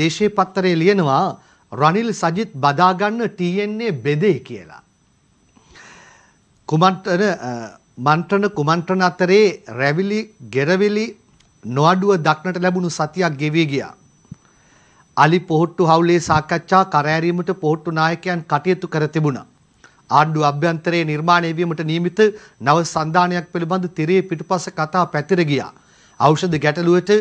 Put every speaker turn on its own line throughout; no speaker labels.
දේශේ පත්තරේ ලියනවා රනිල් සජිත් බදාගන්න TNA බෙදේ කියලා. කුමන්ත්‍රණ මන්ත්‍රණ කුමන්ත්‍රණ අතරේ රැවිලි ගෙරවිලි නොඅඩුව දක්නට ලැබුණු සතියක් ගෙවී ගියා. අලි පොහොට්ටු හවුලේ සාකච්ඡා කරෑරීමට පොහොට්ටු නායකයන් කටයුතු කර තිබුණා. ආණ්ඩු අභ්‍යන්තරයේ නිර්මාණය වීමට නියමිත නව සංධානයක් පිළිබඳ තිරේ පිටුපස කතා පැතිර ගියා. ඖෂධ ගැටලුවට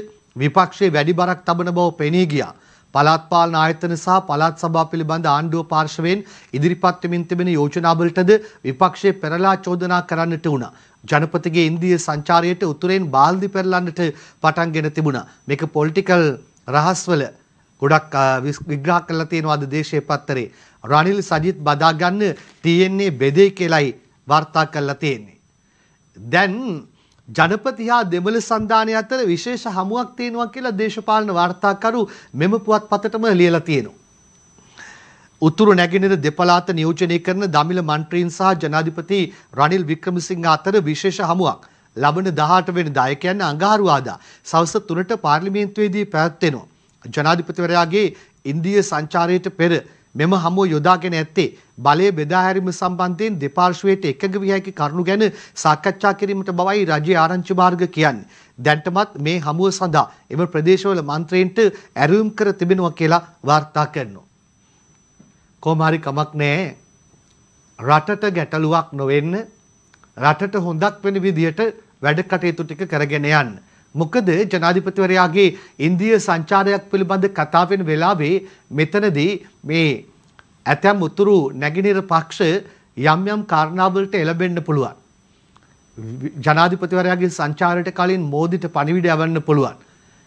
විපක්ෂයේ වැඩි බරක් තබන බව පෙනී ගියා. පළාත් පාලන ආයතන සහ පළාත් සභා පිළිබඳ ආණ්ඩුව පාර්ශවයෙන් ඉදිරිපත් වෙමින් තිබෙන යෝජනාවලටද විපක්ෂයේ පෙරලා චෝදනා කරන්නට වුණා. ජනපතිගේ ඉන්දිය සංචාරයට උතුරෙන් බාල්දි පෙරලන්නට පටන්ගෙන තිබුණා. මේක පොලිටිකල් රහස්වල ගොඩක් විග්‍රහ කරලා තියෙනවා අද දේශයේ පත්තරේ. රනිල් සජිත් බදාගන්න තියෙන්නේ බෙදේ කියලයි වාර්තා කරලා තියෙන්නේ. දැන් ජනපති හා දෙමළ සන්ධානය අතර විශේෂ හමුවක් තියෙනවා කියලා දේශපාලන වාර්තාකරු මෙම පුවත්පතටම ලියලා තියෙනවා. උතුරු නැගෙනහිර දෙපළාත නියෝජනය කරන දමිළ මන්ත්‍රීන් සහ ජනාධිපති රනිල් වික්‍රමසිංහ අතර විශේෂ හමුවක් ලබන 18 වෙනිදා ඒ කියන්නේ අඟහරුවාදා සවස් 3ට පාර්ලිමේන්තුවේදී පැවැත්වෙනවා. ජනාධිපතිවරයාගේ ඉන්දිය සංචාරයට පෙර මෙම හමුව යොදාගෙන ඇත්තේ බලය බෙදා හැරීම සම්බන්ධයෙන් දෙපාර්ශ්වයට එකඟ විය හැකි කරුණු ගැන සාකච්ඡා කිරීමට බවයි රජයේ ආරංචි මාර්ග කියන්නේ. දැන්ටමත් මේ හමුව සඳහා එම ප්‍රදේශවල මන්ත්‍රීන්ට ඇරයුම් කර තිබෙනවා කියලා වාර්තා කරනවා. කොහොම හරි කමක් නැහැ. රටට ගැටලුවක් නොවෙන්න රටට හොඳක් වෙන විදියට වැඩ කටයුතු ටික කරගෙන යන්න. මොකද ජනාධිපතිවරයාගේ ඉන්දිය සංචාරයක් පිළිබඳ කතා වෙන වෙලාවේ මෙතනදී මේ ඇතැම් උතුරු නැගෙනහිර පක්ෂ යම් යම් කාරණාවලට එළඹෙන්න පුළුවන්. ජනාධිපතිවරයාගේ සංචාරයට කලින් මෝදිට පණිවිඩ යවන්න පුළුවන්.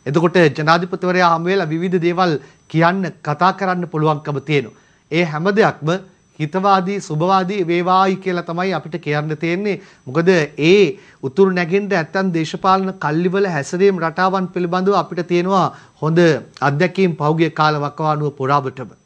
එතකොට ජනාධිපතිවරයා හැම වෙලාවෙම විවිධ දේවල් කියන්න කතා කරන්න පුළුවන්කම තියෙනවා. ඒ හැම දෙයක්ම හිතවාදී සුභවාදී වේවායි කියලා තමයි අපිට කියන්න තියෙන්නේ. මොකද ඒ උතුරු නැගෙන්න ඇත්තන් දේශපාලන කල්ලිවල හැසිරීම් රටාවන් පිළිබඳව අපිට තියෙනවා හොඳ අත්දැකීම් පහුගිය කාලවකවානුව පුරාවටම.